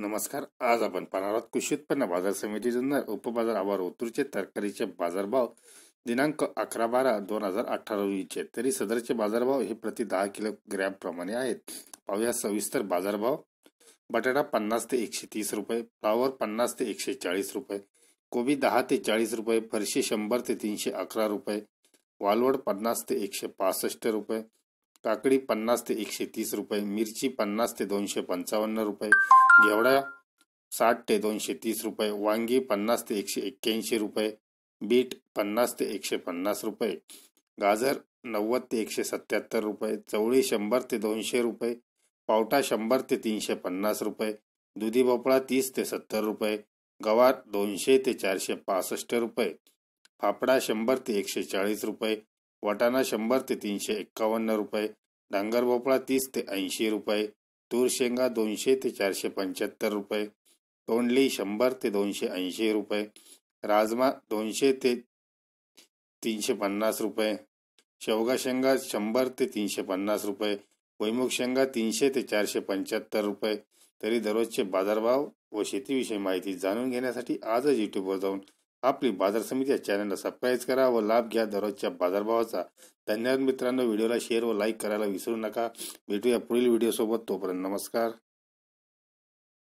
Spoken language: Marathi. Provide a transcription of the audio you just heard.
नमस्कार आज आपण पाहणार आहोत कृषी उत्पन्न बाजार समिती जुन्नर उपबाजार आवार ओतूरचे तरकारीचे बाजारभाव दिनांक अकरा बारा दोन हजार अठरा रोजीचे तरी सदरचे बाजारभाव हे प्रति दहा किलो प्रमाणे आहेत पाहूया सविस्तर बाजारभाव बटाटा पन्नास ते एकशे तीस रुपये फ्लावर पन्नास ते एकशे चाळीस रुपये कोबी दहा ते चाळीस रुपये फरशी शंभर ते तीनशे अकरा रुपये वालवड पन्नास ते एकशे पासष्ट रुपये काकडी पन्नास ते एकशे तीस रुपये मिरची पन्नास ते दोनशे पंचावन्न रुपये घेवडा साठ ते दोनशे तीस रुपये वांगी पन्नास ते एकशे एक्क्याऐंशी रुपये बीट पन्नास ते एकशे पन्नास रुपये गाजर नव्वद ते एकशे सत्त्याहत्तर रुपये चवळी शंभर ते दोनशे रुपये पावटा शंभर ते तीनशे पन्नास रुपये दुधी भोपळा तीस ते सत्तर रुपये गवार दोनशे ते चारशे पासष्ट रुपये फाफडा शंभर ते एकशे चाळीस रुपये वटाणा शंभर ते तीनशे एक्कावन्न रुपये डांगर भोपळा तीस ते ऐंशी रुपये तूर शेंगा दोनशे ते चारशे पंच्याहत्तर रुपये तोंडली शंभर ते दोनशे ऐंशी रुपये राजमा दोनशे ते तीनशे पन्नास रुपये शेवगा शेंगा शंभर ते तीनशे पन्नास रुपये भुईमुख शेंगा तीनशे ते चारशे पंच्याहत्तर रुपये तरी दररोजचे बाजारभाव व शेतीविषयी माहिती जाणून घेण्यासाठी आजच यूट्यूबवर जाऊन आपली बाजार समिती या चॅनलला सबस्क्राईब करा व लाभ घ्या दररोजच्या बाजारभावाचा धन्यवाद मित्रांनो व्हिडिओला शेअर व लाईक करायला विसरू नका भेटूया पुढील व्हिडिओसोबत तोपर्यंत नमस्कार